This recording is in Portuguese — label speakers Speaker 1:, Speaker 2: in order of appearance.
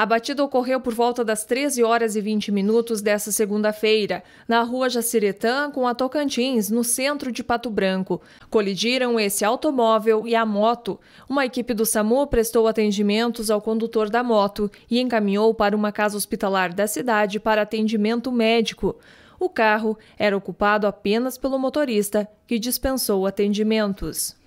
Speaker 1: A batida ocorreu por volta das 13 horas e 20 minutos dessa segunda-feira, na rua Jaciretã com a Tocantins, no centro de Pato Branco. Colidiram esse automóvel e a moto. Uma equipe do SAMU prestou atendimentos ao condutor da moto e encaminhou para uma casa hospitalar da cidade para atendimento médico. O carro era ocupado apenas pelo motorista, que dispensou atendimentos.